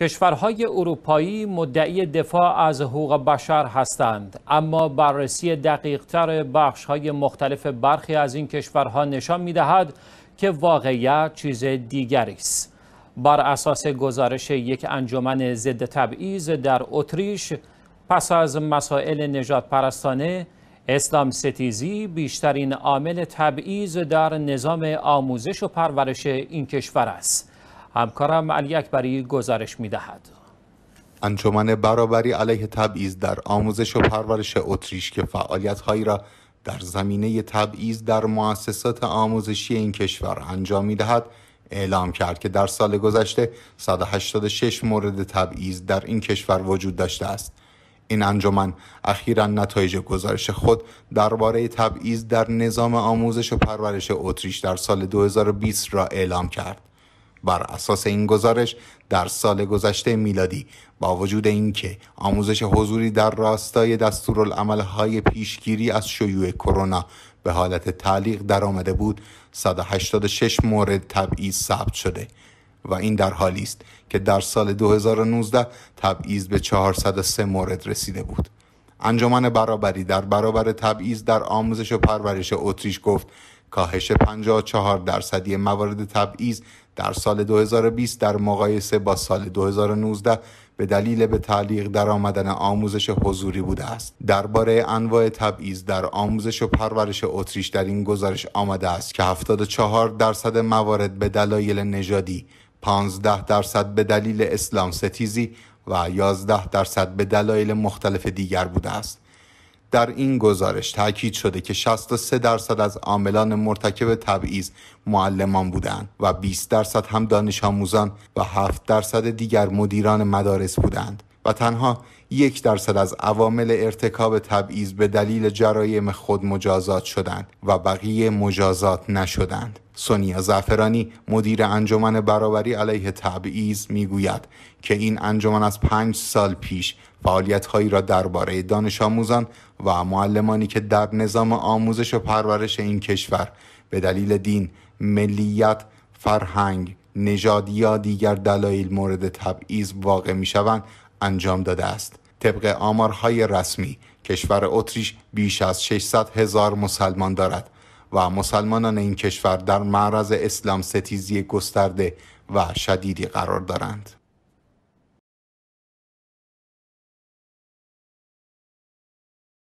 کشورهای اروپایی مدعی دفاع از حقوق بشر هستند اما بررسی دقیقتر بخشهای مختلف برخی از این کشورها نشان میدهد که واقعیت چیز دیگری است بر اساس گزارش یک انجمن ضد تبعیض در اتریش پس از مسائل نجات پرستانه اسلام ستیزی بیشترین عامل تبعیض در نظام آموزش و پرورش این کشور است همکارم علی اکبری گزارش میدهد انجمن برابری علیه تبعیض در آموزش و پرورش اتریش که فعالیتهایی را در زمینه تبعیض در مؤسسات آموزشی این کشور انجام دهد اعلام کرد که در سال گذشته 186 مورد تبعیض در این کشور وجود داشته است این انجمن اخیرا نتایج گزارش خود درباره تبعیض در نظام آموزش و پرورش اتریش در سال 2020 را اعلام کرد بر اساس این گزارش در سال گذشته میلادی با وجود اینکه آموزش حضوری در راستای های پیشگیری از شیوع کرونا به حالت تعلیق درآمده بود 186 مورد تبعیض ثبت شده و این در حالی است که در سال 2019 تبعیض به 403 مورد رسیده بود انجمن برابری در برابر تبعیض در آموزش و پرورش اتریش گفت کاهش 54 درصدی موارد تبعیض در سال 2020 در مقایسه با سال 2019 به دلیل به تعلیق در آمدن آموزش حضوری بوده است درباره انواع تبعیض در آموزش و پرورش اتریش در این گزارش آمده است که 74 درصد موارد به دلایل نژادی 15 درصد به دلیل اسلام ستیزی و 11 درصد به دلایل مختلف دیگر بوده است در این گزارش تاکید شده که 63 درصد از عاملان مرتکب تبعیض معلمان بودند و 20 درصد هم دانش آموزان و 7 درصد دیگر مدیران مدارس بودند و تنها یک درصد از عوامل ارتکاب تبعیض به دلیل جرایم خود مجازات شدند و بقیه مجازات نشدند. سونیا زعفرانی مدیر انجمن برابری علیه تبعیض میگوید که این انجمن از پنج سال پیش فعالیتهایی را درباره دانش آموزان و معلمانی که در نظام آموزش و پرورش این کشور به دلیل دین، ملیت، فرهنگ، نژاد یا دیگر دلایل مورد تبعیض واقع می شوند انجام داده است طبق آمارهای رسمی کشور اتریش بیش از 600 هزار مسلمان دارد و مسلمانان این کشور در معرض اسلام ستیزی گسترده و شدیدی قرار دارند